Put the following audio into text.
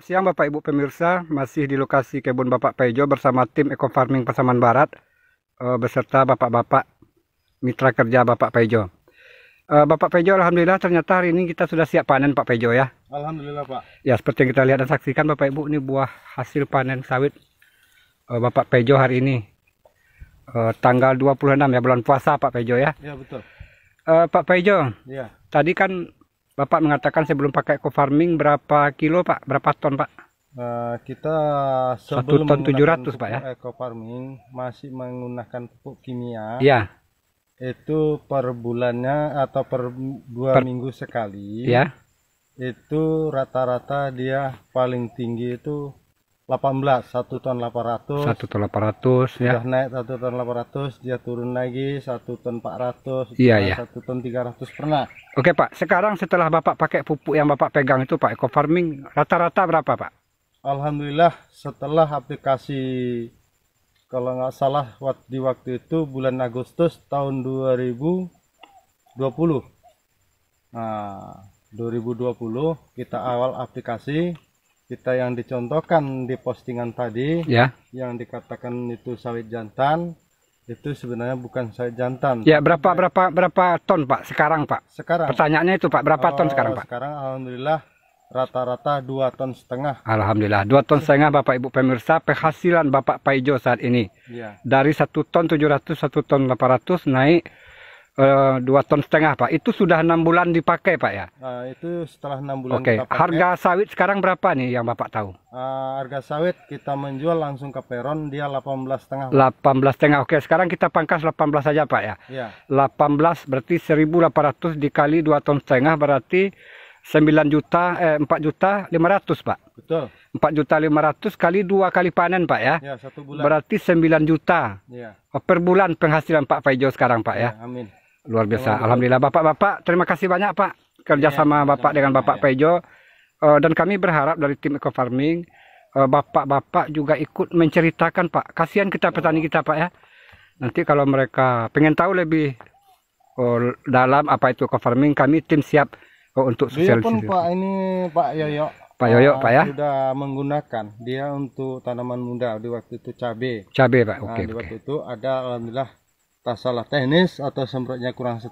Siang Bapak Ibu pemirsa, masih di lokasi kebun Bapak Pejo bersama tim Eco Farming Pasaman Barat eh, beserta Bapak-bapak mitra kerja Bapak Pejo. Eh, Bapak Pejo, Alhamdulillah ternyata hari ini kita sudah siap panen Pak Pejo ya. Alhamdulillah Pak. Ya seperti yang kita lihat dan saksikan Bapak Ibu ini buah hasil panen sawit eh, Bapak Pejo hari ini. Tanggal 26 ya bulan puasa Pak Pejo ya. Ya betul. Pak Pejo, ya. tadi kan Bapak mengatakan sebelum pakai co-farming berapa kilo Pak? Berapa ton Pak? Uh, kita sebelum 1 ton 700 Pak ya. Eco-farming masih menggunakan pupuk kimia. Iya. Itu per bulannya atau per dua per, minggu sekali. Iya. Itu rata-rata dia paling tinggi itu 18 1 ton 800 1 ton 800 ya sudah naik 1 ton 800 dia turun lagi 1 ton 400 iya ya 1 ton 300 pernah oke Pak sekarang setelah Bapak pakai pupuk yang Bapak pegang itu Pak eco farming rata-rata berapa Pak Alhamdulillah setelah aplikasi kalau nggak salah di waktu itu bulan Agustus tahun 2020 nah 2020 kita awal aplikasi kita yang dicontohkan di postingan tadi ya yang dikatakan itu sawit jantan itu sebenarnya bukan sawit jantan. Ya, berapa berapa berapa ton, Pak? Sekarang, Pak. Sekarang. Pertanyaannya itu, Pak, berapa oh, ton sekarang, Pak? Sekarang alhamdulillah rata-rata 2 ton setengah. Alhamdulillah, dua ton setengah Bapak Ibu pemirsa penghasilan Bapak Paijo saat ini. Ya. Dari satu ton tujuh ratus satu ton delapan ratus naik Eh, dua ton setengah pak itu sudah enam bulan dipakai pak ya uh, itu setelah enam bulan oke okay. harga sawit sekarang berapa nih yang bapak tahu uh, harga sawit kita menjual langsung ke peron dia delapan belas setengah delapan belas setengah oke sekarang kita pangkas delapan belas saja pak ya iya. delapan yeah. belas berarti seribu delapan ratus dikali dua ton setengah berarti sembilan juta eh, empat juta lima ratus pak betul empat juta lima ratus kali dua kali panen pak ya, ya satu bulan. berarti sembilan juta ya. per bulan penghasilan pak Faijo sekarang pak ya, ya amin luar biasa ya, alhamdulillah bapak-bapak terima kasih banyak pak kerjasama ya, bapak dengan bapak ya. Pejo uh, dan kami berharap dari tim eco farming eh, bapak-bapak uh, juga ikut menceritakan pak kasihan kita oh. petani kita pak ya nanti kalau mereka pengen tahu lebih uh, dalam apa itu eco farming kami tim siap uh, untuk sosialisasi pun pak ini pak Yoyo Pak Yoyo, uh, Pak ya. Sudah menggunakan dia untuk tanaman muda di waktu itu cabe. Cabe, Pak. Nah, oke, okay, Di waktu itu ada alhamdulillah tak salah teknis atau semprotnya kurang setel